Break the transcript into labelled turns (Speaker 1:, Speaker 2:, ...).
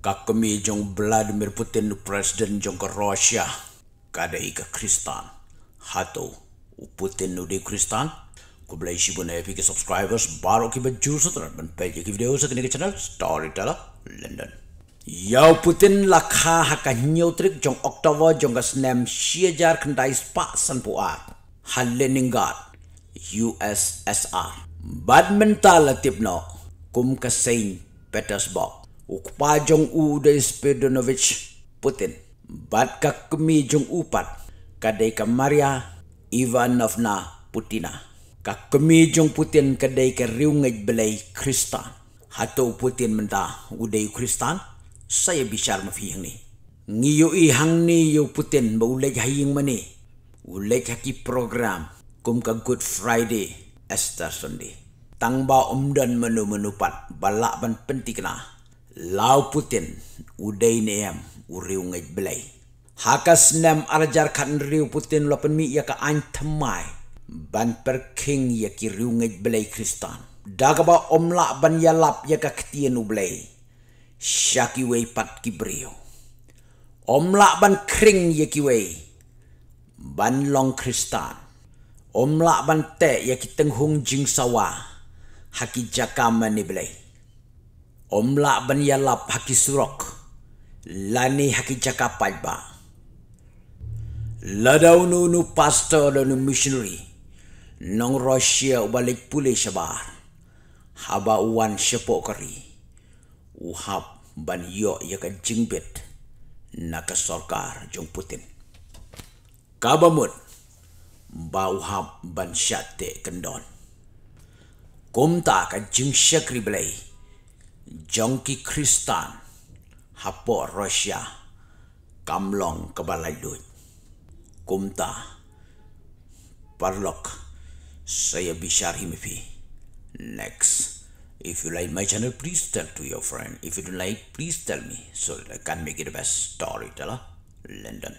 Speaker 1: kakumi jong Vladimir Putin Presiden jong ke Rusia, kada ika Kristan hato u Putin nu de Kristan ku blai shibun epic subscribers baro ki ba jur sutra ban page ki video sutra ni channel storyteller london ya Putin lakha haka nyotrik jong oktoba jong ga snem shiajar kandai spa san pua halleningar USSR badminton tipno kum ka Saint Petersburg ukpajong u de Spedonovich Putin. Bat kakumi jong upat kadai ka Maria Ivanovna Putina. Kakumi jong Putin kadai ka riungaj belai Krista. Hato Putin menta udai Kristan saya bicara mafi yang ni. Ngiyo i hang ni yo Putin ba ulaj haying mani. Ulaj haki program kum ka Good Friday Esther Sunday. Tangba umdan menu menu pat balak ban pentikna Lau Putin, udai ni em, uriu ngai belai. Hakas nem arajar kan riu Putin lapan mi ya ka antemai. Ban per king ya ki riu ngai belai Kristan. Dagaba omla ban ya lap ya ka ketien u belai. Syaki wei pat ki brio. Omla ban kring ya ki wei. Ban long Kristan. Omla ban te ya ki tenghung jing sawah. Hakijakama ni belai omla ban yalap haki surok lani haki cakapai ba ladau nu nu pastor dan nu missionary nong rosia balik pulih sabar haba uan sepo kari uhap ban yo ya kan jingbet na sorkar jong putin kabamut ba uhap ban syate kendon kumta ka jing syakri belai Jongki Kristan Hapo Rusia Kamlong Kebalai Kebalailut Kumta Parlok Saya Bishar Himifi Next If you like my channel please tell to your friend If you don't like please tell me So I can make it the best storyteller London